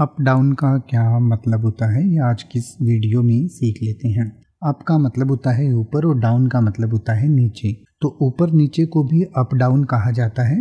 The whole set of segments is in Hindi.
अप डाउन का क्या मतलब होता है ये आज की वीडियो में सीख लेते हैं अप का मतलब होता है ऊपर और डाउन का मतलब होता है नीचे तो ऊपर नीचे को भी अप डाउन कहा जाता है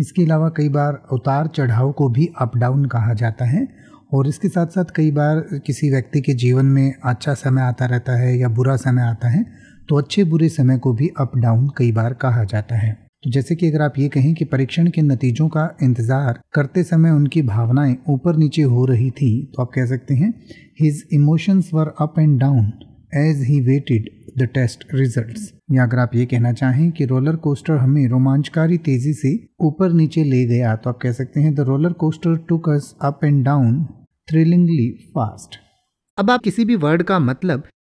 इसके अलावा कई बार उतार चढ़ाव को भी अप डाउन कहा जाता है और इसके साथ साथ कई बार किसी व्यक्ति के जीवन में अच्छा समय आता रहता है या बुरा समय आता है तो अच्छे बुरे समय को भी अप डाउन कई बार कहा जाता है तो जैसे कि अगर आप ये कहें कि परीक्षण के नतीजों का इंतजार करते समय उनकी भावनाएं ऊपर नीचे हो रही थी तो आप कह सकते हैं his emotions were up and down as he waited the test result या अगर आप ये कहना चाहें कि रोलर कोस्टर हमें रोमांचकारी तेजी से ऊपर नीचे ले गया तो आप कह सकते हैं the roller coaster tuckers up and down thrillingly fast अब आप किसी भी वर्ड का मतलब